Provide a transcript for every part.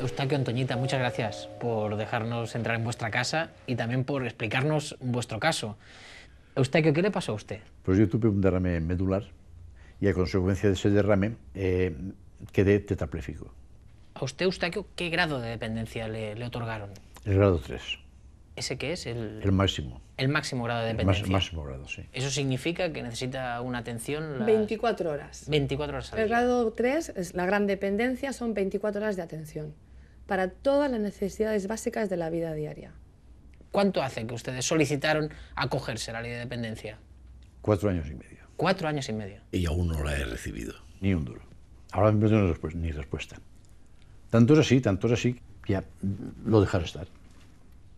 Eustaquio Antoñita, muchas gracias por dejarnos entrar en vuestra casa y también por explicarnos vuestro caso. Eustaquio, ¿qué le pasó a usted? Pues yo tuve un derrame medular y a consecuencia de ese derrame eh, quedé tetrapléjico. ¿A usted, Eustaquio, qué grado de dependencia le, otorgaron? El grado 3. ¿Ese qué es? El, máximo. El máximo grado de dependencia. El máximo grado, sí. Eso significa que necesita una atención... 24 horas. 24 horas El grado 3, es la gran dependencia, son 24 horas de atención para todas las necesidades básicas de la vida diaria. ¿Cuánto hace que ustedes solicitaron acogerse a la ley de dependencia? Cuatro años y medio. Cuatro años y medio. Y aún no la he recibido. Ni un duro. Ahora mismo no ni respuesta. Tanto es así, tanto es así, ya lo dejaré estar.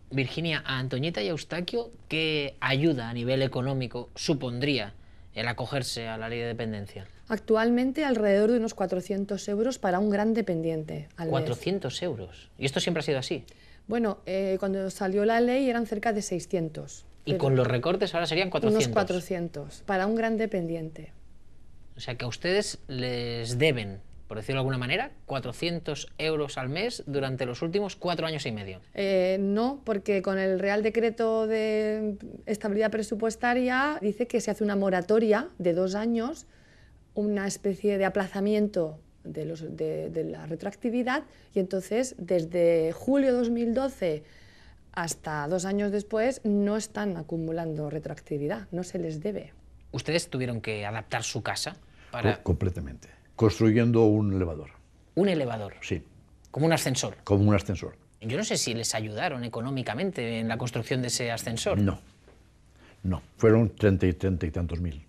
Virginia, a Antoñeta y a Eustaquio, ¿qué ayuda a nivel económico supondría el acogerse a la ley de dependencia? Actualmente alrededor de unos 400 euros para un gran dependiente. Al 400 euros. ¿Y esto siempre ha sido así? Bueno, eh, cuando salió la ley eran cerca de 600. Y con los recortes ahora serían 400. Unos 400 para un gran dependiente. O sea que a ustedes les deben, por decirlo de alguna manera, 400 euros al mes durante los últimos cuatro años y medio. Eh, no, porque con el Real Decreto de Estabilidad Presupuestaria dice que se hace una moratoria de dos años una especie de aplazamiento de, de, la retroactividad y entonces desde julio 2012 hasta dos años después no están acumulando retroactividad, no se les debe. ¿Ustedes tuvieron que adaptar su casa? Para... completamente, construyendo un elevador. ¿Un elevador? Sí. ¿Como un ascensor? Como un ascensor. Yo no sé si les ayudaron económicamente en la construcción de ese ascensor. No, no, fueron treinta y, treinta y tantos mil.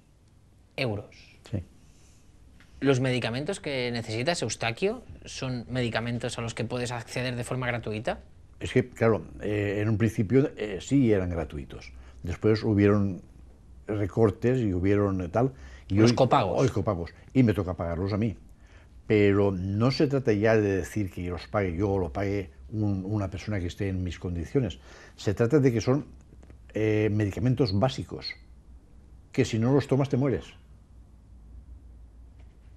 Euros. ¿Los medicamentos que necesitas, Eustaquio, son medicamentos a los que puedes acceder de forma gratuita? Es que, claro, eh, en un principio eh, sí eran gratuitos. Después hubieron recortes y hubieron eh, tal. Y los copagos. Los copagos. Y me toca pagarlos a mí. Pero no se trata ya de decir que los pague yo o lo pague una persona que esté en mis condiciones. Se trata de que son medicamentos básicos, que si no los tomas te mueres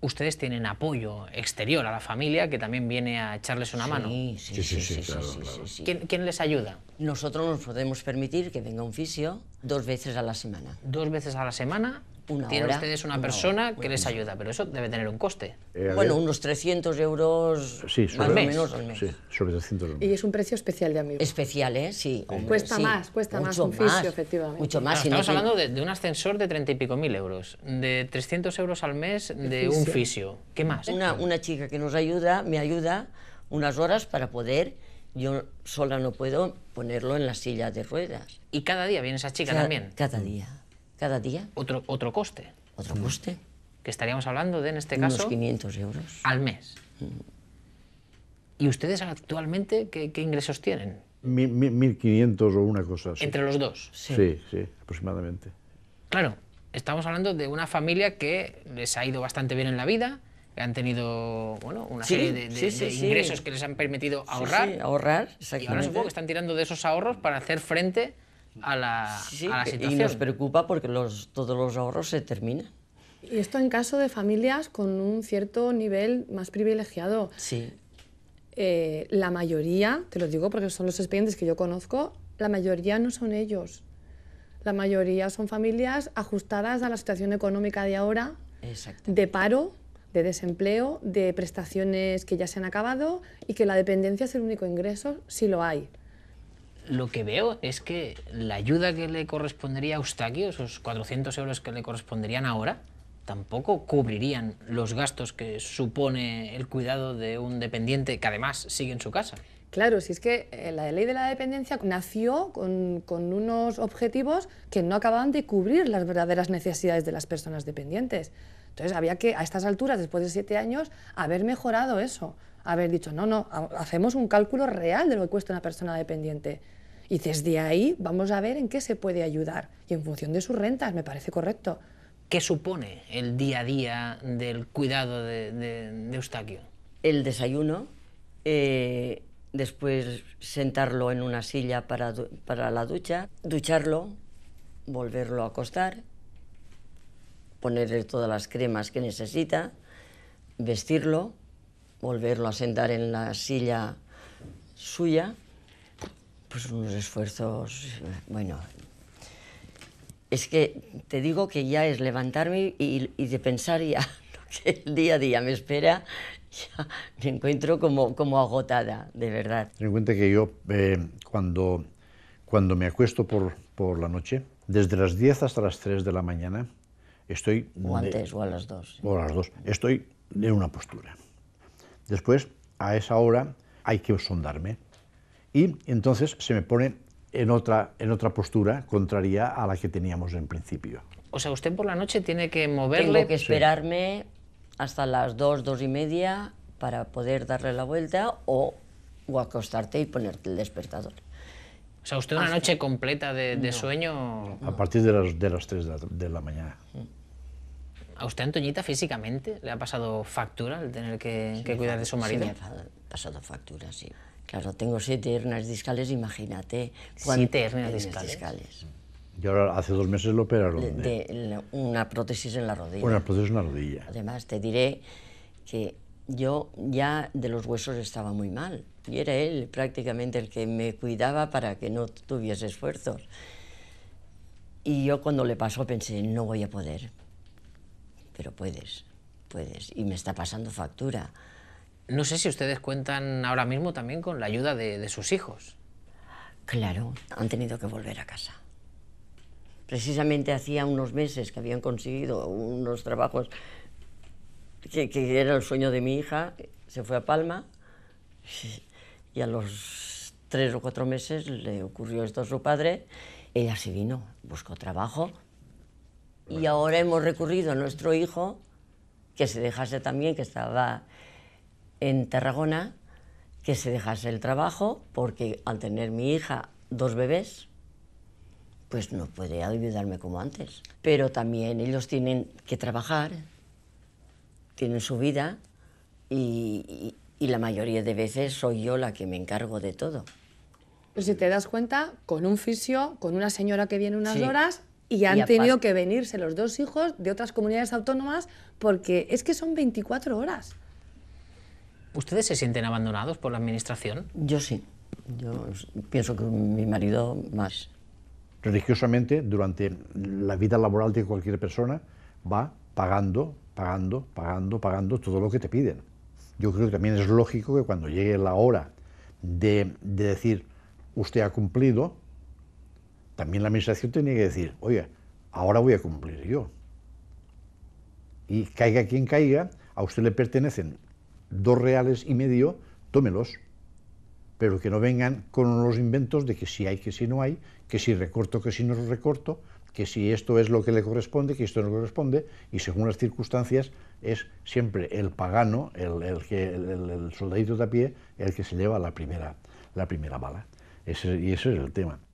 ustedes tienen apoyo exterior a la familia que también viene a echarles una mano. Sí, sí, sí, ¿Quién, les ayuda? Nosotros nos podemos permitir que venga un fisio dos veces a la semana. Dos veces a la semana tienen ustedes una, persona que les ayuda, pero eso debe tener un coste. Eh, bueno, unos 300 euros sí, menos al mes. Sí, sobre 300 euros. Y es un precio especial de amigo. Especial, ¿eh? Sí. cuesta más, cuesta más un fisio, efectivamente. Mucho más. estamos hablando de, un ascensor de 30 y pico mil euros, de 300 euros al mes de un fisio. ¿Qué más? Una, chica que nos ayuda, me ayuda unas horas para poder yo sola no puedo ponerlo en la silla de ruedas. ¿Y cada día viene esa chica también? Cada día cada día. Otro, otro coste. Otro coste. Que estaríamos hablando de, en este caso... Unos 500 euros. Al mes. Mm. ¿Y ustedes actualmente qué, ingresos tienen? 1.500 o una cosa así. ¿Entre los dos? Sí. sí, aproximadamente. Claro, estamos hablando de una familia que les ha ido bastante bien en la vida, que han tenido bueno, una serie de, ingresos que les han permitido ahorrar. ahorrar, Y ahora supongo que están tirando de esos ahorros para hacer frente a la, Y nos preocupa porque los, todos los ahorros se terminan. Y esto en caso de familias con un cierto nivel más privilegiado. Sí. Eh, la mayoría, te lo digo porque son los expedientes que yo conozco, la mayoría no son ellos. La mayoría son familias ajustadas a la situación económica de ahora, de paro, de desempleo, de prestaciones que ya se han acabado y que la dependencia es el único ingreso si lo hay lo que veo es que la ayuda que le correspondería a Eustaquio, esos 400 euros que le corresponderían ahora, tampoco cubrirían los gastos que supone el cuidado de un dependiente que además sigue en su casa. Claro, si es que eh, la ley de la dependencia nació con, unos objetivos que no acababan de cubrir las verdaderas necesidades de las personas dependientes. Entonces había que, a estas alturas, después de siete años, haber mejorado eso, haber dicho, no, no, hacemos un cálculo real de lo que cuesta una persona dependiente. Y desde ahí vamos a ver en qué se puede ayudar y en función de sus rentas, me parece correcto. ¿Qué supone el día a día del cuidado de, de, Eustaquio? El desayuno, eh, después sentarlo en una silla para, para la ducha, ducharlo, volverlo a acostar, ponerle todas las cremas que necesita, vestirlo, volverlo a sentar en la silla suya pues unos esfuerzos, eh, bueno, es que te digo que ya es levantarme y, de pensar ya lo que el día a día me espera, ya me encuentro como, como agotada, de verdad. Ten en cuenta que yo eh, cuando, cuando me acuesto por, la noche, desde las 10 hasta las 3 de la mañana, estoy... O antes, o a las 2. O a las 2. Estoy en una postura. Después, a esa hora, hay que sondarme y entonces se me pone en otra, en otra postura contraria a la que teníamos en principio. O sea, usted por la noche tiene que moverle. Tengo que esperarme hasta las dos, dos y media para poder darle la vuelta o, o acostarte y ponerte el despertador. O sea, usted una noche completa de, sueño. A partir de las, de 3 de la, mañana. ¿A usted, Antoñita, físicamente le ha pasado factura el tener que, cuidar de su marido? Sí, ha pasado factura, sí. Claro, tengo siete hernias discales, imagínate. Siete hernias, discales. Y ahora hace dos meses lo operaron. De, ¿eh? una prótesis en la rodilla. Una prótesis en la rodilla. Además, te diré que yo ya de los huesos estaba muy mal. Y era él prácticamente el que me cuidaba para que no tuviese esfuerzos. Y yo cuando le pasó pensé, no voy a poder. Pero puedes, puedes. Y me está pasando factura. No sé si ustedes cuentan ahora mismo también con la ayuda de, sus hijos. Claro, han tenido que volver a casa. Precisamente hacía unos meses que habían conseguido unos trabajos que, que era el sueño de mi hija. Se fue a Palma y a los tres o cuatro meses le ocurrió esto a su padre. Ella se vino, buscó trabajo y ahora hemos recurrido a nuestro hijo que se dejase también, que estaba en Tarragona que se dejase el trabajo porque al tener mi hija dos bebés, pues no puede ayudarme como antes. Pero también ellos tienen que trabajar, tienen su vida y, la mayoría de veces soy yo la que me encargo de todo. Pues si te das cuenta, con un fisio, con una señora que viene unas horas y han tenido que venirse los dos hijos de otras comunidades autónomas porque es que son 24 horas. ¿Ustedes se sienten abandonados por la administración? Yo sí. Yo pienso que mi marido más. Religiosamente, durante la vida laboral de cualquier persona, va pagando, pagando, pagando, pagando todo lo que te piden. Yo creo que también es lógico que cuando llegue la hora de, decir, usted ha cumplido, también la administración tiene que decir, oye, ahora voy a cumplir yo. Y caiga quien caiga, a usted le pertenecen dos reales y medio, tómelos, pero que no vengan con los inventos de que si hay, que si no hay, que si recorto, que si no recorto, que si esto es lo que le corresponde, que esto no le corresponde, y según las circunstancias es siempre el pagano, el, que, el, soldadito de a pie, el que se lleva la primera, la primera bala. y ese es el tema.